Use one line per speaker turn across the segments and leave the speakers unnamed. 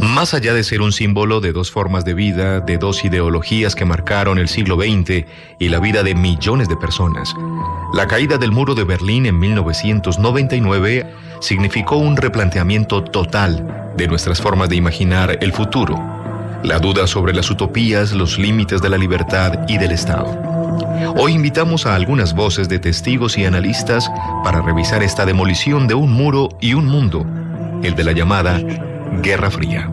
Más allá de ser un símbolo de dos formas de vida, de dos ideologías que marcaron el siglo XX y la vida de millones de personas, la caída del muro de Berlín en 1999 significó un replanteamiento total de nuestras formas de imaginar el futuro, la duda sobre las utopías, los límites de la libertad y del Estado. Hoy invitamos a algunas voces de testigos y analistas para revisar esta demolición de un muro y un mundo, el de la llamada Guerra Fría.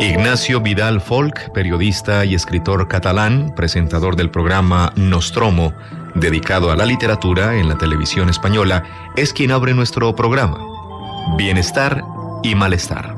Ignacio Vidal Folk, periodista y escritor catalán, presentador del programa Nostromo, dedicado a la literatura en la televisión española, es quien abre nuestro programa. Bienestar y malestar.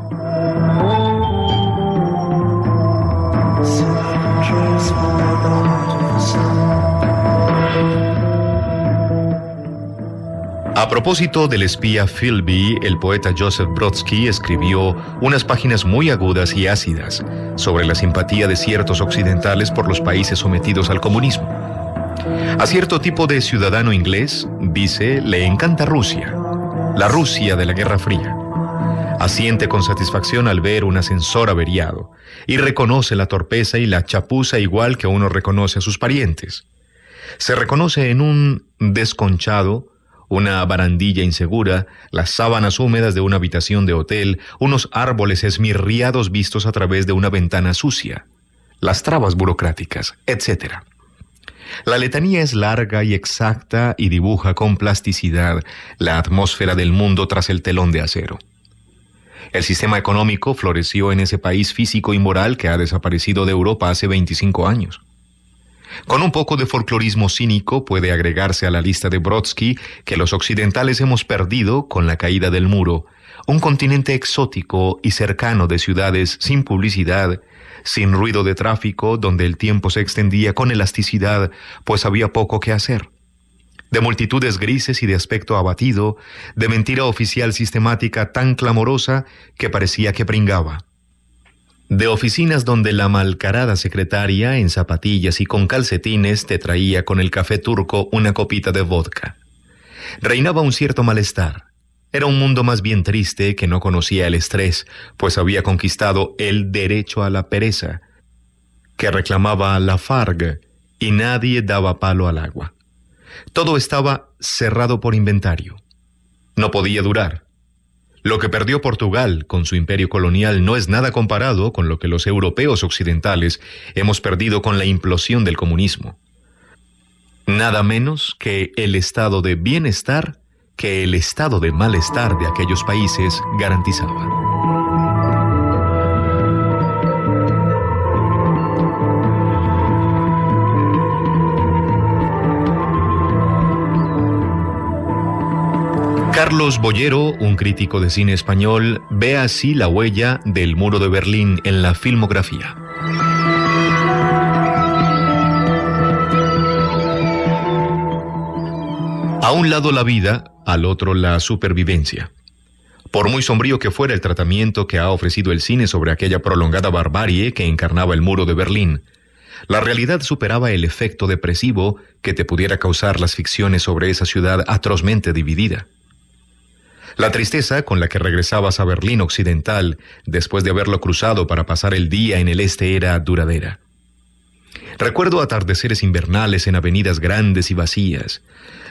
A propósito del espía Philby, el poeta Joseph Brodsky escribió unas páginas muy agudas y ácidas sobre la simpatía de ciertos occidentales por los países sometidos al comunismo. A cierto tipo de ciudadano inglés, dice, le encanta Rusia, la Rusia de la Guerra Fría. Asiente con satisfacción al ver un ascensor averiado y reconoce la torpeza y la chapuza igual que uno reconoce a sus parientes. Se reconoce en un desconchado, una barandilla insegura, las sábanas húmedas de una habitación de hotel, unos árboles esmirriados vistos a través de una ventana sucia, las trabas burocráticas, etcétera. La letanía es larga y exacta y dibuja con plasticidad la atmósfera del mundo tras el telón de acero. El sistema económico floreció en ese país físico y moral que ha desaparecido de Europa hace 25 años. Con un poco de folclorismo cínico puede agregarse a la lista de Brodsky que los occidentales hemos perdido con la caída del muro, un continente exótico y cercano de ciudades sin publicidad, sin ruido de tráfico, donde el tiempo se extendía con elasticidad, pues había poco que hacer de multitudes grises y de aspecto abatido, de mentira oficial sistemática tan clamorosa que parecía que pringaba. De oficinas donde la malcarada secretaria, en zapatillas y con calcetines, te traía con el café turco una copita de vodka. Reinaba un cierto malestar. Era un mundo más bien triste que no conocía el estrés, pues había conquistado el derecho a la pereza, que reclamaba la Farga y nadie daba palo al agua. Todo estaba cerrado por inventario. No podía durar. Lo que perdió Portugal con su imperio colonial no es nada comparado con lo que los europeos occidentales hemos perdido con la implosión del comunismo. Nada menos que el estado de bienestar que el estado de malestar de aquellos países garantizaba. Carlos Boyero, un crítico de cine español, ve así la huella del muro de Berlín en la filmografía. A un lado la vida, al otro la supervivencia. Por muy sombrío que fuera el tratamiento que ha ofrecido el cine sobre aquella prolongada barbarie que encarnaba el muro de Berlín, la realidad superaba el efecto depresivo que te pudiera causar las ficciones sobre esa ciudad atrozmente dividida. La tristeza con la que regresabas a Berlín Occidental después de haberlo cruzado para pasar el día en el este era duradera. Recuerdo atardeceres invernales en avenidas grandes y vacías,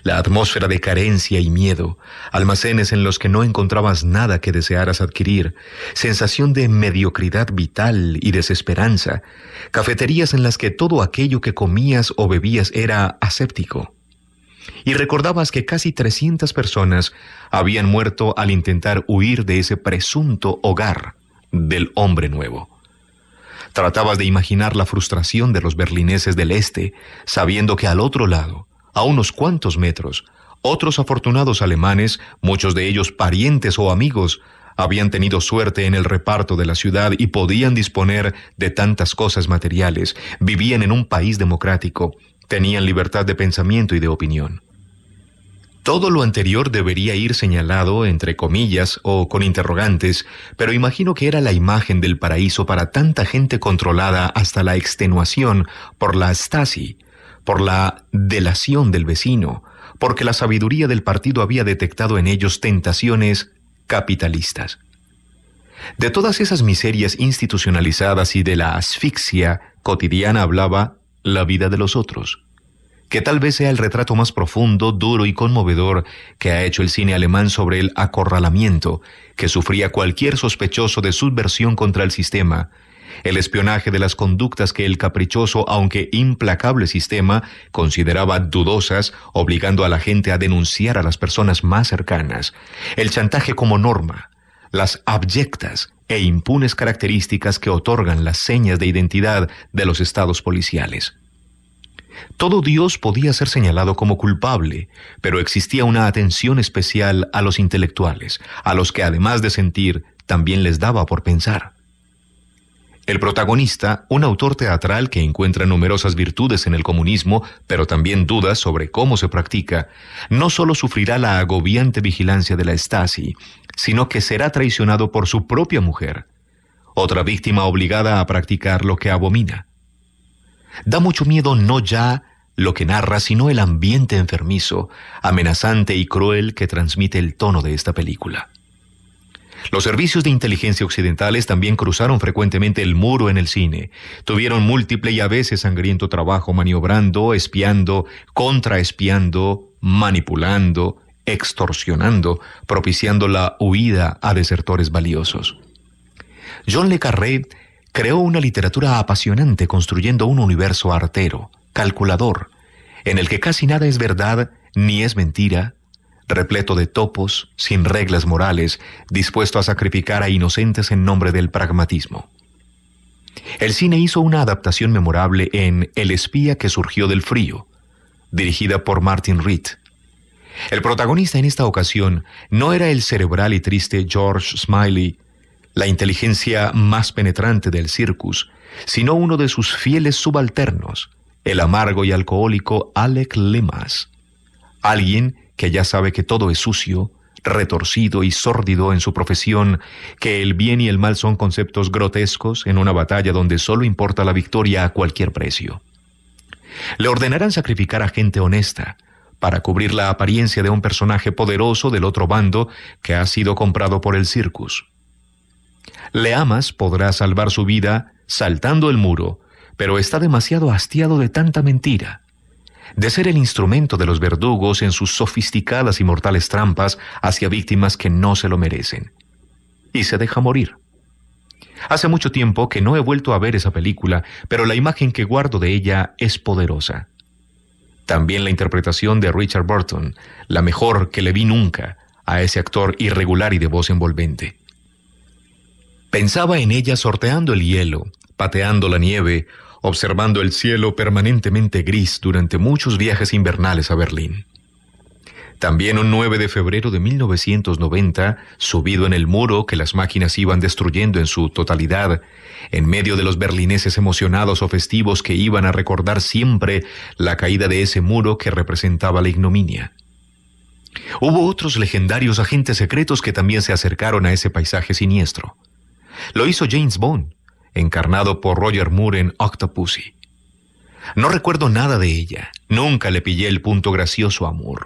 la atmósfera de carencia y miedo, almacenes en los que no encontrabas nada que desearas adquirir, sensación de mediocridad vital y desesperanza, cafeterías en las que todo aquello que comías o bebías era aséptico. Y recordabas que casi 300 personas habían muerto al intentar huir de ese presunto hogar del hombre nuevo. Tratabas de imaginar la frustración de los berlineses del este, sabiendo que al otro lado, a unos cuantos metros, otros afortunados alemanes, muchos de ellos parientes o amigos, habían tenido suerte en el reparto de la ciudad y podían disponer de tantas cosas materiales, vivían en un país democrático, tenían libertad de pensamiento y de opinión. Todo lo anterior debería ir señalado entre comillas o con interrogantes, pero imagino que era la imagen del paraíso para tanta gente controlada hasta la extenuación por la Stasi, por la delación del vecino, porque la sabiduría del partido había detectado en ellos tentaciones capitalistas. De todas esas miserias institucionalizadas y de la asfixia cotidiana hablaba la vida de los otros que tal vez sea el retrato más profundo, duro y conmovedor que ha hecho el cine alemán sobre el acorralamiento que sufría cualquier sospechoso de subversión contra el sistema, el espionaje de las conductas que el caprichoso aunque implacable sistema consideraba dudosas, obligando a la gente a denunciar a las personas más cercanas, el chantaje como norma, las abyectas e impunes características que otorgan las señas de identidad de los estados policiales. Todo Dios podía ser señalado como culpable, pero existía una atención especial a los intelectuales, a los que además de sentir, también les daba por pensar. El protagonista, un autor teatral que encuentra numerosas virtudes en el comunismo, pero también dudas sobre cómo se practica, no solo sufrirá la agobiante vigilancia de la Stasi, sino que será traicionado por su propia mujer, otra víctima obligada a practicar lo que abomina. Da mucho miedo no ya lo que narra, sino el ambiente enfermizo, amenazante y cruel que transmite el tono de esta película. Los servicios de inteligencia occidentales también cruzaron frecuentemente el muro en el cine. Tuvieron múltiple y a veces sangriento trabajo maniobrando, espiando, contraespiando, manipulando, extorsionando, propiciando la huida a desertores valiosos. John Le Carré creó una literatura apasionante construyendo un universo artero, calculador, en el que casi nada es verdad ni es mentira, repleto de topos, sin reglas morales, dispuesto a sacrificar a inocentes en nombre del pragmatismo. El cine hizo una adaptación memorable en El espía que surgió del frío, dirigida por Martin Reed. El protagonista en esta ocasión no era el cerebral y triste George Smiley, la inteligencia más penetrante del circus, sino uno de sus fieles subalternos, el amargo y alcohólico Alec Lemas, alguien que ya sabe que todo es sucio, retorcido y sórdido en su profesión, que el bien y el mal son conceptos grotescos en una batalla donde solo importa la victoria a cualquier precio. Le ordenarán sacrificar a gente honesta, para cubrir la apariencia de un personaje poderoso del otro bando que ha sido comprado por el circus. Le amas podrá salvar su vida saltando el muro, pero está demasiado hastiado de tanta mentira. De ser el instrumento de los verdugos en sus sofisticadas y mortales trampas hacia víctimas que no se lo merecen. Y se deja morir. Hace mucho tiempo que no he vuelto a ver esa película, pero la imagen que guardo de ella es poderosa. También la interpretación de Richard Burton, la mejor que le vi nunca a ese actor irregular y de voz envolvente. Pensaba en ella sorteando el hielo, pateando la nieve, observando el cielo permanentemente gris durante muchos viajes invernales a Berlín. También un 9 de febrero de 1990, subido en el muro que las máquinas iban destruyendo en su totalidad, en medio de los berlineses emocionados o festivos que iban a recordar siempre la caída de ese muro que representaba la ignominia. Hubo otros legendarios agentes secretos que también se acercaron a ese paisaje siniestro. Lo hizo James Bond, encarnado por Roger Moore en Octopussy. No recuerdo nada de ella, nunca le pillé el punto gracioso a Moore.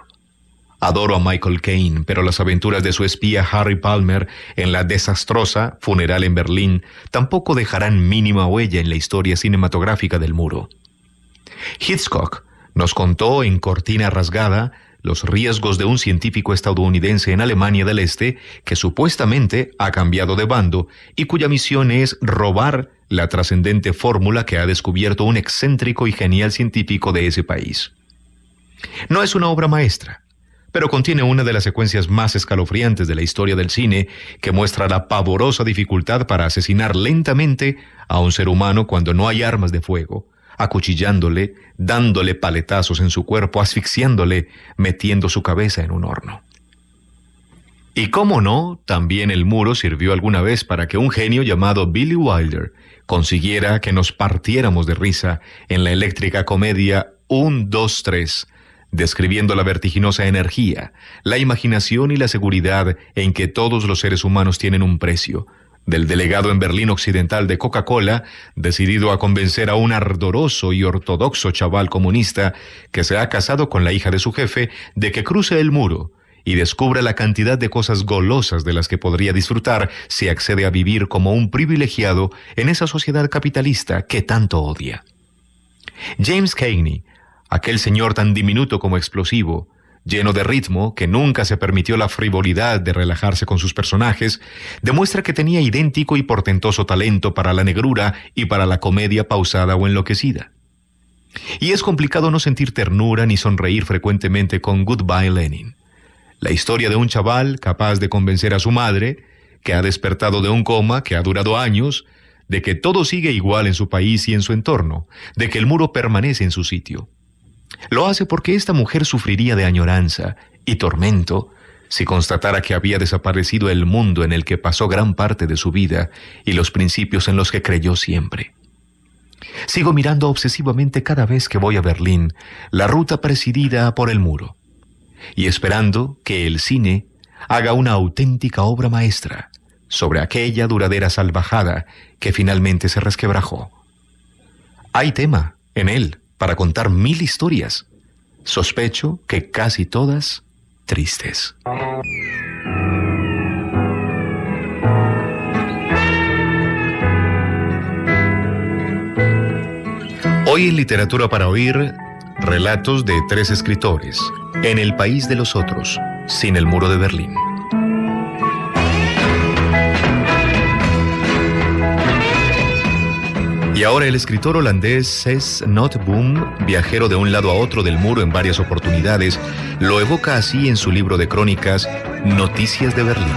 Adoro a Michael Caine, pero las aventuras de su espía Harry Palmer en la desastrosa Funeral en Berlín tampoco dejarán mínima huella en la historia cinematográfica del muro. Hitchcock nos contó en Cortina Rasgada los riesgos de un científico estadounidense en Alemania del Este que supuestamente ha cambiado de bando y cuya misión es robar la trascendente fórmula que ha descubierto un excéntrico y genial científico de ese país. No es una obra maestra, pero contiene una de las secuencias más escalofriantes de la historia del cine que muestra la pavorosa dificultad para asesinar lentamente a un ser humano cuando no hay armas de fuego, acuchillándole, dándole paletazos en su cuerpo, asfixiándole, metiendo su cabeza en un horno. Y cómo no, también el muro sirvió alguna vez para que un genio llamado Billy Wilder consiguiera que nos partiéramos de risa en la eléctrica comedia 1, 2, 3, describiendo la vertiginosa energía, la imaginación y la seguridad en que todos los seres humanos tienen un precio, del delegado en Berlín Occidental de Coca-Cola, decidido a convencer a un ardoroso y ortodoxo chaval comunista que se ha casado con la hija de su jefe de que cruce el muro y descubra la cantidad de cosas golosas de las que podría disfrutar si accede a vivir como un privilegiado en esa sociedad capitalista que tanto odia. James Cagney, aquel señor tan diminuto como explosivo, lleno de ritmo, que nunca se permitió la frivolidad de relajarse con sus personajes, demuestra que tenía idéntico y portentoso talento para la negrura y para la comedia pausada o enloquecida. Y es complicado no sentir ternura ni sonreír frecuentemente con Goodbye Lenin, la historia de un chaval capaz de convencer a su madre, que ha despertado de un coma que ha durado años, de que todo sigue igual en su país y en su entorno, de que el muro permanece en su sitio lo hace porque esta mujer sufriría de añoranza y tormento si constatara que había desaparecido el mundo en el que pasó gran parte de su vida y los principios en los que creyó siempre. Sigo mirando obsesivamente cada vez que voy a Berlín la ruta presidida por el muro, y esperando que el cine haga una auténtica obra maestra sobre aquella duradera salvajada que finalmente se resquebrajó. Hay tema en él para contar mil historias. Sospecho que casi todas tristes. Hoy en Literatura para Oír, relatos de tres escritores, en el país de los otros, sin el muro de Berlín. Y ahora el escritor holandés Cés Notboom, viajero de un lado a otro del muro en varias oportunidades, lo evoca así en su libro de crónicas Noticias de Berlín.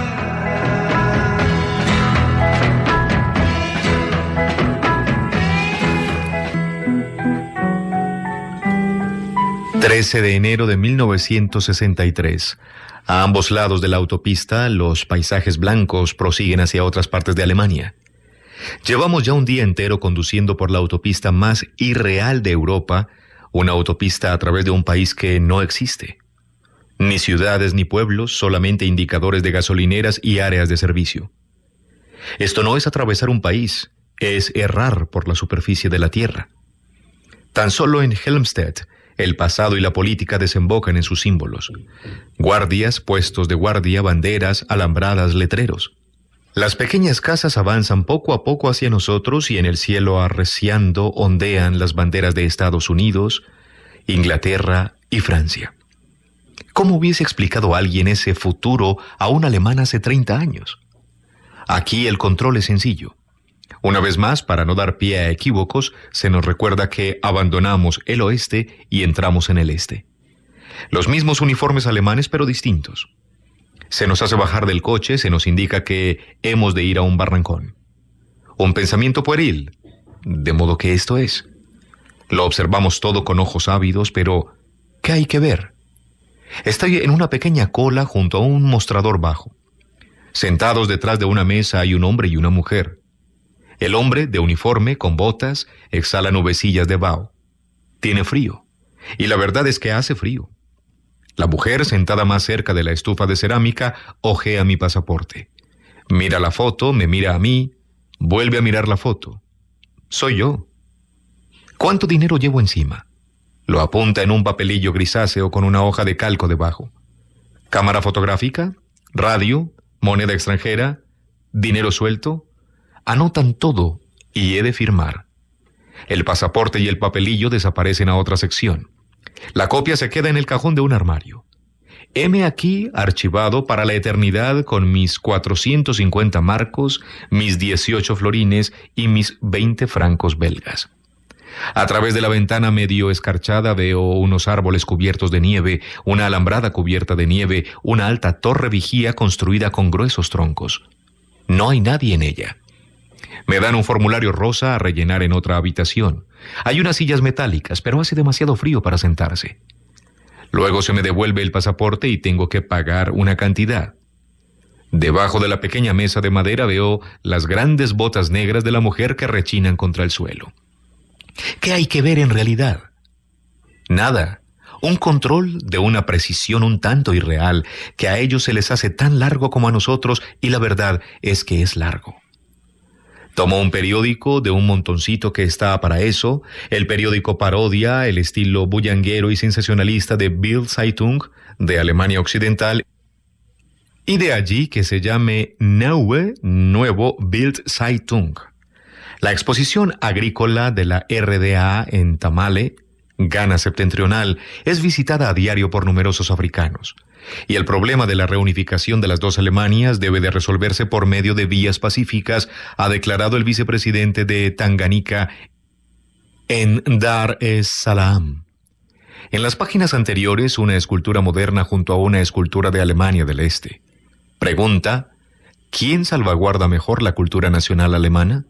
...13 de enero de 1963... ...a ambos lados de la autopista... ...los paisajes blancos prosiguen hacia otras partes de Alemania... Llevamos ya un día entero conduciendo por la autopista más irreal de Europa, una autopista a través de un país que no existe. Ni ciudades ni pueblos, solamente indicadores de gasolineras y áreas de servicio. Esto no es atravesar un país, es errar por la superficie de la Tierra. Tan solo en Helmstedt, el pasado y la política desembocan en sus símbolos. Guardias, puestos de guardia, banderas, alambradas, letreros. Las pequeñas casas avanzan poco a poco hacia nosotros y en el cielo arreciando ondean las banderas de Estados Unidos, Inglaterra y Francia. ¿Cómo hubiese explicado alguien ese futuro a un alemán hace 30 años? Aquí el control es sencillo. Una vez más, para no dar pie a equívocos, se nos recuerda que abandonamos el oeste y entramos en el este. Los mismos uniformes alemanes pero distintos se nos hace bajar del coche, se nos indica que hemos de ir a un barrancón. Un pensamiento pueril. De modo que esto es. Lo observamos todo con ojos ávidos, pero ¿qué hay que ver? Estoy en una pequeña cola junto a un mostrador bajo. Sentados detrás de una mesa hay un hombre y una mujer. El hombre, de uniforme, con botas, exhala nubecillas de bao. Tiene frío. Y la verdad es que hace frío. La mujer, sentada más cerca de la estufa de cerámica, ojea mi pasaporte. Mira la foto, me mira a mí, vuelve a mirar la foto. Soy yo. ¿Cuánto dinero llevo encima? Lo apunta en un papelillo grisáceo con una hoja de calco debajo. Cámara fotográfica, radio, moneda extranjera, dinero suelto. Anotan todo y he de firmar. El pasaporte y el papelillo desaparecen a otra sección. La copia se queda en el cajón de un armario. Heme aquí archivado para la eternidad con mis 450 marcos, mis 18 florines y mis 20 francos belgas. A través de la ventana medio escarchada veo unos árboles cubiertos de nieve, una alambrada cubierta de nieve, una alta torre vigía construida con gruesos troncos. No hay nadie en ella. Me dan un formulario rosa a rellenar en otra habitación. Hay unas sillas metálicas, pero hace demasiado frío para sentarse. Luego se me devuelve el pasaporte y tengo que pagar una cantidad. Debajo de la pequeña mesa de madera veo las grandes botas negras de la mujer que rechinan contra el suelo. ¿Qué hay que ver en realidad? Nada. Un control de una precisión un tanto irreal que a ellos se les hace tan largo como a nosotros y la verdad es que es largo. Tomó un periódico de un montoncito que estaba para eso, el periódico parodia el estilo bullanguero y sensacionalista de Bild Zeitung de Alemania Occidental y de allí que se llame Neue Nuevo Bild Zeitung. La exposición agrícola de la RDA en Tamale, Ghana septentrional, es visitada a diario por numerosos africanos y el problema de la reunificación de las dos Alemanias debe de resolverse por medio de vías pacíficas, ha declarado el vicepresidente de Tanganica en Dar es Salaam. En las páginas anteriores, una escultura moderna junto a una escultura de Alemania del Este. Pregunta, ¿quién salvaguarda mejor la cultura nacional alemana?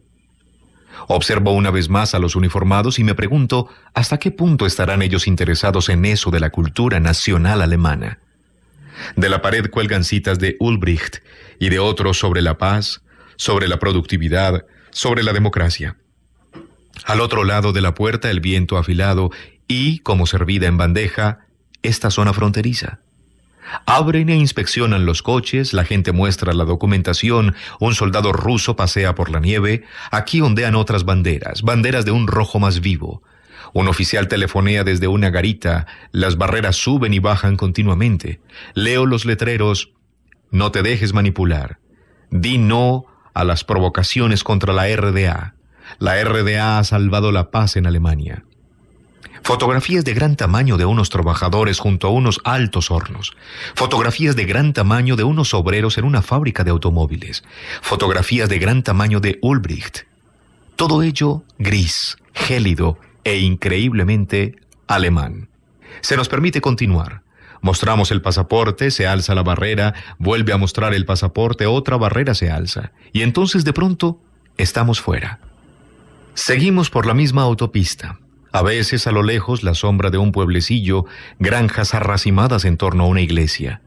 Observo una vez más a los uniformados y me pregunto hasta qué punto estarán ellos interesados en eso de la cultura nacional alemana. De la pared cuelgan citas de Ulbricht y de otros sobre la paz, sobre la productividad, sobre la democracia. Al otro lado de la puerta el viento afilado y, como servida en bandeja, esta zona fronteriza. Abren e inspeccionan los coches, la gente muestra la documentación, un soldado ruso pasea por la nieve, aquí ondean otras banderas, banderas de un rojo más vivo, un oficial telefonea desde una garita, las barreras suben y bajan continuamente. Leo los letreros, no te dejes manipular. Di no a las provocaciones contra la RDA. La RDA ha salvado la paz en Alemania. Fotografías de gran tamaño de unos trabajadores junto a unos altos hornos. Fotografías de gran tamaño de unos obreros en una fábrica de automóviles. Fotografías de gran tamaño de Ulbricht. Todo ello gris, gélido e increíblemente alemán. Se nos permite continuar. Mostramos el pasaporte, se alza la barrera, vuelve a mostrar el pasaporte, otra barrera se alza, y entonces de pronto estamos fuera. Seguimos por la misma autopista. A veces a lo lejos la sombra de un pueblecillo, granjas arracimadas en torno a una iglesia.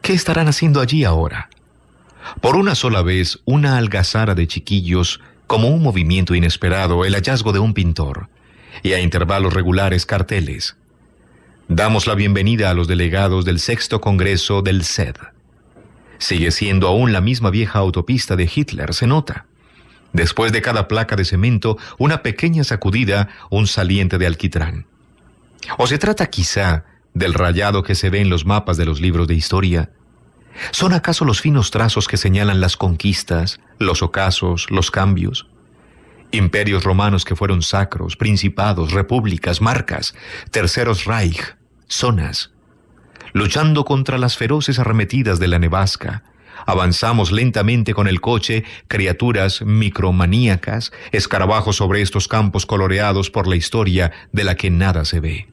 ¿Qué estarán haciendo allí ahora? Por una sola vez, una algazara de chiquillos, como un movimiento inesperado, el hallazgo de un pintor y a intervalos regulares carteles. Damos la bienvenida a los delegados del sexto Congreso del SED. Sigue siendo aún la misma vieja autopista de Hitler, se nota. Después de cada placa de cemento, una pequeña sacudida, un saliente de alquitrán. O se trata quizá del rayado que se ve en los mapas de los libros de historia. ¿Son acaso los finos trazos que señalan las conquistas, los ocasos, los cambios? Imperios romanos que fueron sacros, principados, repúblicas, marcas, terceros Reich, zonas. Luchando contra las feroces arremetidas de la nevasca, avanzamos lentamente con el coche, criaturas micromaníacas, escarabajos sobre estos campos coloreados por la historia de la que nada se ve.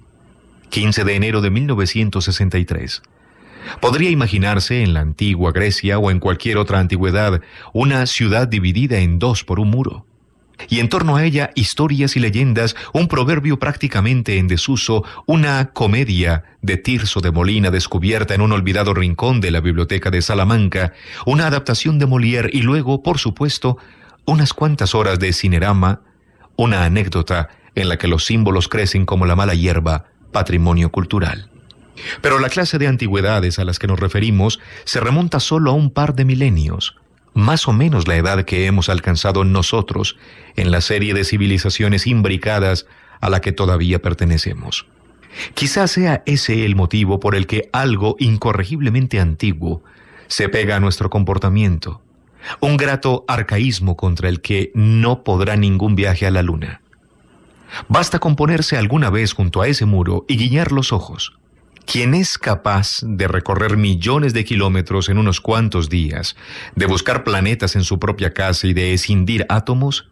15 de enero de 1963. Podría imaginarse en la antigua Grecia o en cualquier otra antigüedad una ciudad dividida en dos por un muro y en torno a ella historias y leyendas, un proverbio prácticamente en desuso, una comedia de Tirso de Molina descubierta en un olvidado rincón de la biblioteca de Salamanca, una adaptación de Molière y luego, por supuesto, unas cuantas horas de cinerama, una anécdota en la que los símbolos crecen como la mala hierba, patrimonio cultural. Pero la clase de antigüedades a las que nos referimos se remonta solo a un par de milenios, más o menos la edad que hemos alcanzado nosotros en la serie de civilizaciones imbricadas a la que todavía pertenecemos. Quizás sea ese el motivo por el que algo incorregiblemente antiguo se pega a nuestro comportamiento, un grato arcaísmo contra el que no podrá ningún viaje a la luna. Basta con ponerse alguna vez junto a ese muro y guiñar los ojos quien es capaz de recorrer millones de kilómetros en unos cuantos días, de buscar planetas en su propia casa y de escindir átomos,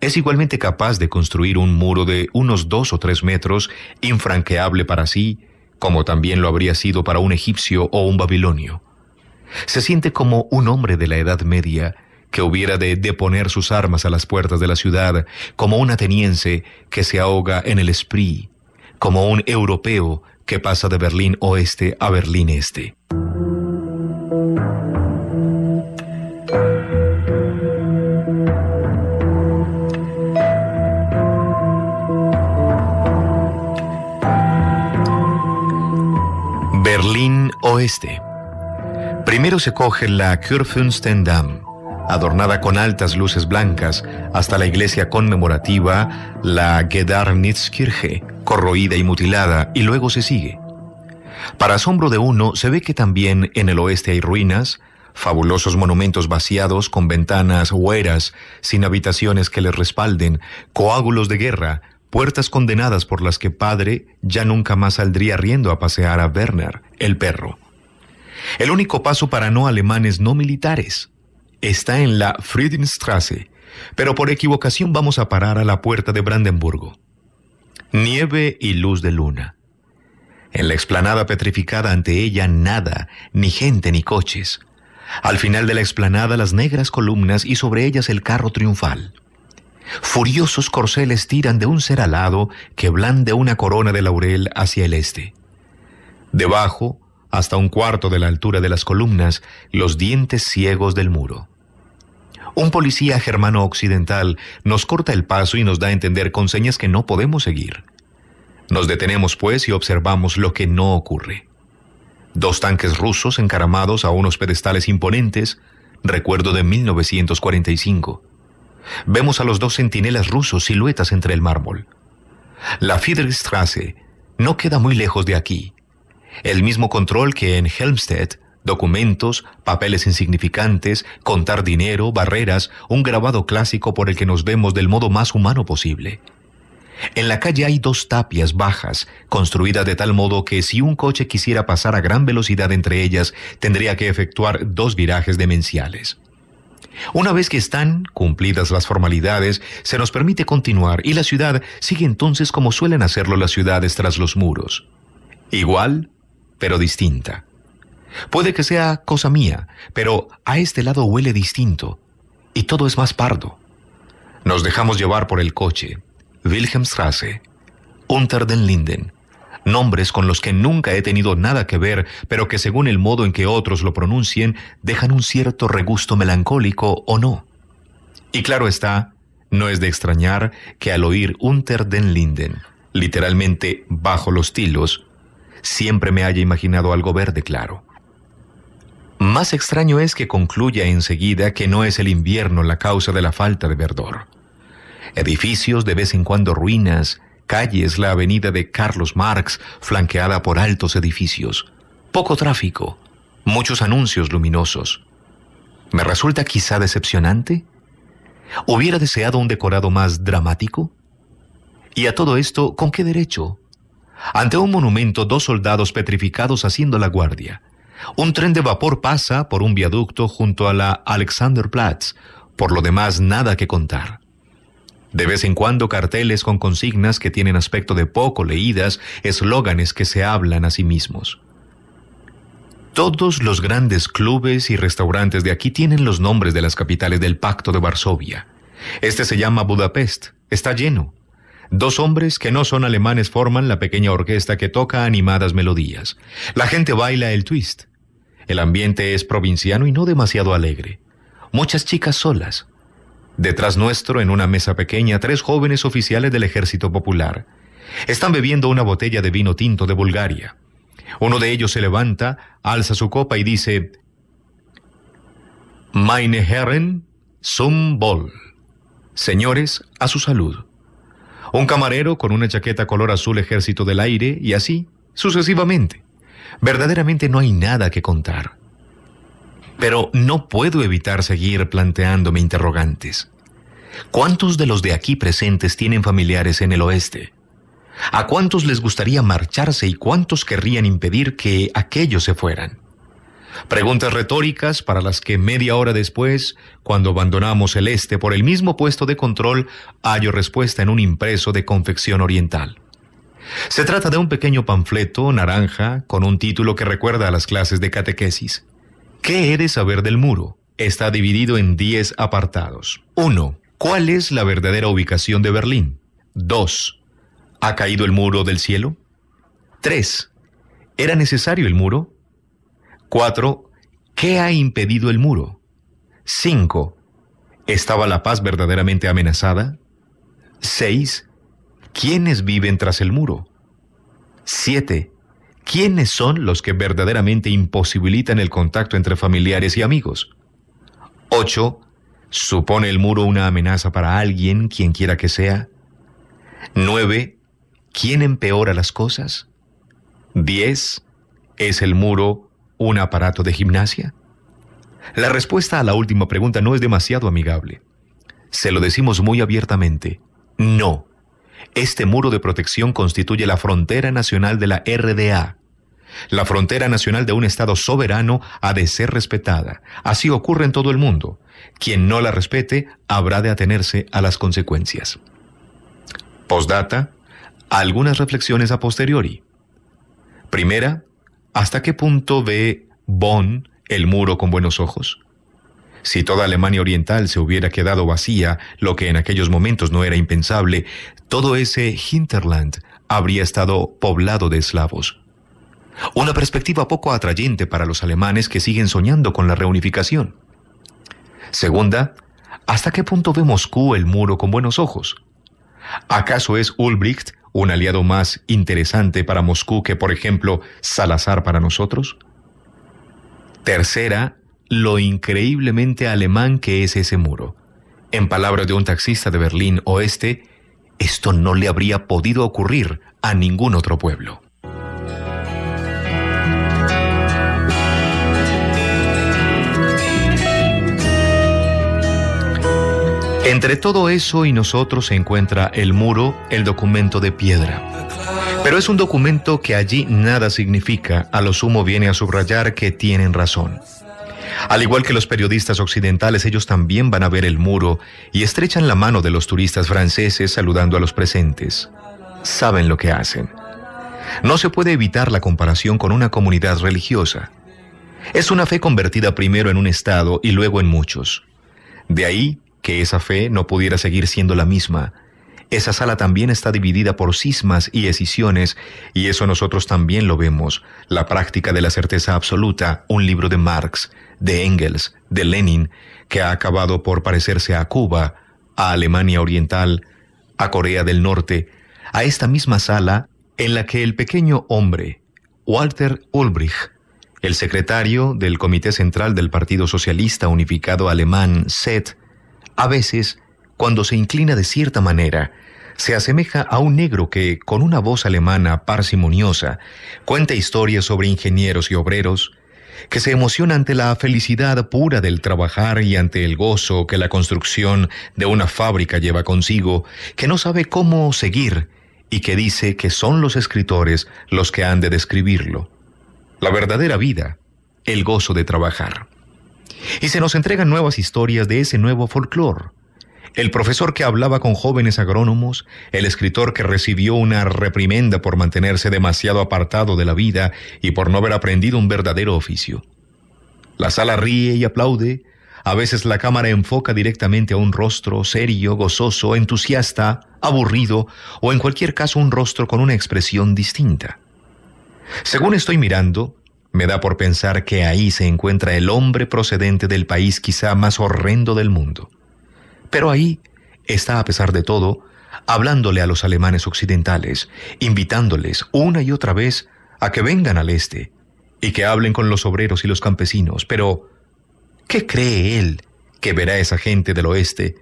es igualmente capaz de construir un muro de unos dos o tres metros, infranqueable para sí, como también lo habría sido para un egipcio o un babilonio. Se siente como un hombre de la Edad Media que hubiera de deponer sus armas a las puertas de la ciudad, como un ateniense que se ahoga en el Spree, como un europeo que pasa de Berlín Oeste a Berlín Este. Berlín Oeste. Primero se coge la Kurfürstendamm adornada con altas luces blancas, hasta la iglesia conmemorativa, la Gedarnitzkirche, corroída y mutilada, y luego se sigue. Para asombro de uno, se ve que también en el oeste hay ruinas, fabulosos monumentos vaciados con ventanas hueras, sin habitaciones que les respalden, coágulos de guerra, puertas condenadas por las que padre ya nunca más saldría riendo a pasear a Werner, el perro. El único paso para no alemanes no militares está en la Friedenstrasse, pero por equivocación vamos a parar a la puerta de Brandenburgo. Nieve y luz de luna. En la explanada petrificada ante ella nada, ni gente ni coches. Al final de la explanada las negras columnas y sobre ellas el carro triunfal. Furiosos corceles tiran de un ser alado que blande una corona de laurel hacia el este. Debajo, hasta un cuarto de la altura de las columnas, los dientes ciegos del muro. Un policía germano occidental nos corta el paso y nos da a entender con señas que no podemos seguir. Nos detenemos pues y observamos lo que no ocurre. Dos tanques rusos encaramados a unos pedestales imponentes, recuerdo de 1945. Vemos a los dos centinelas rusos siluetas entre el mármol. La Friedrichstrasse no queda muy lejos de aquí, el mismo control que en Helmstedt, documentos, papeles insignificantes, contar dinero, barreras, un grabado clásico por el que nos vemos del modo más humano posible. En la calle hay dos tapias bajas, construidas de tal modo que si un coche quisiera pasar a gran velocidad entre ellas, tendría que efectuar dos virajes demenciales. Una vez que están cumplidas las formalidades, se nos permite continuar y la ciudad sigue entonces como suelen hacerlo las ciudades tras los muros. Igual, pero distinta. Puede que sea cosa mía, pero a este lado huele distinto, y todo es más pardo. Nos dejamos llevar por el coche, Wilhelmstrasse, Unter den Linden, nombres con los que nunca he tenido nada que ver, pero que según el modo en que otros lo pronuncien, dejan un cierto regusto melancólico o no. Y claro está, no es de extrañar que al oír Unter den Linden, literalmente bajo los tilos, Siempre me haya imaginado algo verde claro. Más extraño es que concluya enseguida que no es el invierno la causa de la falta de verdor. Edificios, de vez en cuando ruinas, calles, la avenida de Carlos Marx, flanqueada por altos edificios, poco tráfico, muchos anuncios luminosos. ¿Me resulta quizá decepcionante? ¿Hubiera deseado un decorado más dramático? ¿Y a todo esto, con qué derecho? Ante un monumento, dos soldados petrificados haciendo la guardia. Un tren de vapor pasa por un viaducto junto a la Alexanderplatz, por lo demás nada que contar. De vez en cuando carteles con consignas que tienen aspecto de poco leídas, eslóganes que se hablan a sí mismos. Todos los grandes clubes y restaurantes de aquí tienen los nombres de las capitales del Pacto de Varsovia. Este se llama Budapest, está lleno. Dos hombres que no son alemanes forman la pequeña orquesta que toca animadas melodías. La gente baila el twist. El ambiente es provinciano y no demasiado alegre. Muchas chicas solas. Detrás nuestro, en una mesa pequeña, tres jóvenes oficiales del Ejército Popular. Están bebiendo una botella de vino tinto de Bulgaria. Uno de ellos se levanta, alza su copa y dice, Meine Herren, zum Wohl. Señores, a su salud un camarero con una chaqueta color azul ejército del aire y así sucesivamente. Verdaderamente no hay nada que contar. Pero no puedo evitar seguir planteándome interrogantes. ¿Cuántos de los de aquí presentes tienen familiares en el oeste? ¿A cuántos les gustaría marcharse y cuántos querrían impedir que aquellos se fueran? Preguntas retóricas para las que media hora después, cuando abandonamos el este por el mismo puesto de control, hallo respuesta en un impreso de confección oriental. Se trata de un pequeño panfleto naranja con un título que recuerda a las clases de catequesis. ¿Qué he de saber del muro? Está dividido en 10 apartados. 1. ¿Cuál es la verdadera ubicación de Berlín? 2. ¿Ha caído el muro del cielo? 3. ¿Era necesario el muro? 4. ¿Qué ha impedido el muro? 5. ¿Estaba la paz verdaderamente amenazada? 6. ¿Quiénes viven tras el muro? 7. ¿Quiénes son los que verdaderamente imposibilitan el contacto entre familiares y amigos? 8. ¿Supone el muro una amenaza para alguien, quien quiera que sea? 9. ¿Quién empeora las cosas? 10. ¿Es el muro ¿Un aparato de gimnasia? La respuesta a la última pregunta no es demasiado amigable. Se lo decimos muy abiertamente. No. Este muro de protección constituye la frontera nacional de la RDA. La frontera nacional de un Estado soberano ha de ser respetada. Así ocurre en todo el mundo. Quien no la respete habrá de atenerse a las consecuencias. Postdata. Algunas reflexiones a posteriori. Primera, ¿Hasta qué punto ve Bonn el muro con buenos ojos? Si toda Alemania Oriental se hubiera quedado vacía, lo que en aquellos momentos no era impensable, todo ese hinterland habría estado poblado de eslavos. Una perspectiva poco atrayente para los alemanes que siguen soñando con la reunificación. Segunda, ¿hasta qué punto ve Moscú el muro con buenos ojos? ¿Acaso es Ulbricht un aliado más interesante para Moscú que, por ejemplo, Salazar para nosotros? Tercera, lo increíblemente alemán que es ese muro. En palabras de un taxista de Berlín Oeste, esto no le habría podido ocurrir a ningún otro pueblo. Entre todo eso y nosotros se encuentra el muro, el documento de piedra. Pero es un documento que allí nada significa, a lo sumo viene a subrayar que tienen razón. Al igual que los periodistas occidentales, ellos también van a ver el muro y estrechan la mano de los turistas franceses saludando a los presentes. Saben lo que hacen. No se puede evitar la comparación con una comunidad religiosa. Es una fe convertida primero en un Estado y luego en muchos. De ahí que esa fe no pudiera seguir siendo la misma. Esa sala también está dividida por cismas y escisiones, y eso nosotros también lo vemos. La práctica de la certeza absoluta, un libro de Marx, de Engels, de Lenin, que ha acabado por parecerse a Cuba, a Alemania Oriental, a Corea del Norte, a esta misma sala en la que el pequeño hombre, Walter Ulbricht, el secretario del Comité Central del Partido Socialista Unificado Alemán, SED, a veces, cuando se inclina de cierta manera, se asemeja a un negro que, con una voz alemana parsimoniosa, cuenta historias sobre ingenieros y obreros, que se emociona ante la felicidad pura del trabajar y ante el gozo que la construcción de una fábrica lleva consigo, que no sabe cómo seguir y que dice que son los escritores los que han de describirlo. La verdadera vida, el gozo de trabajar y se nos entregan nuevas historias de ese nuevo folclore. El profesor que hablaba con jóvenes agrónomos, el escritor que recibió una reprimenda por mantenerse demasiado apartado de la vida y por no haber aprendido un verdadero oficio. La sala ríe y aplaude, a veces la cámara enfoca directamente a un rostro serio, gozoso, entusiasta, aburrido o en cualquier caso un rostro con una expresión distinta. Según estoy mirando, me da por pensar que ahí se encuentra el hombre procedente del país quizá más horrendo del mundo. Pero ahí está, a pesar de todo, hablándole a los alemanes occidentales, invitándoles una y otra vez a que vengan al este y que hablen con los obreros y los campesinos. Pero, ¿qué cree él que verá esa gente del oeste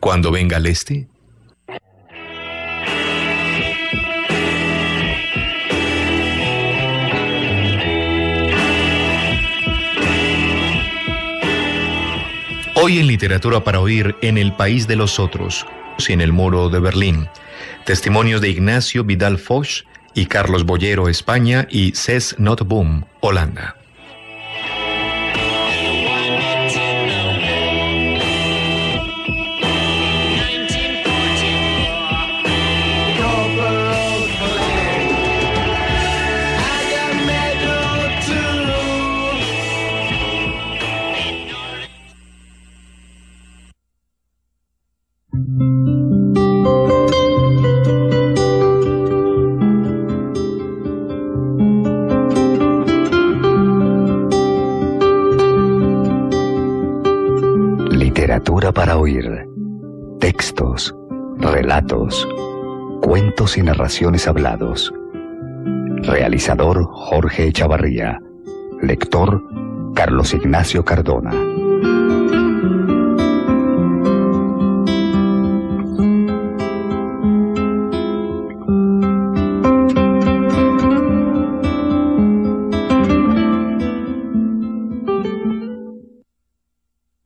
cuando venga al este? Hoy en Literatura para Oír, en el País de los Otros y en el Muro de Berlín. Testimonios de Ignacio Vidal Foch y Carlos Bollero, España, y Cés Boom, Holanda. y narraciones hablados. Realizador Jorge Echavarría. Lector Carlos Ignacio Cardona.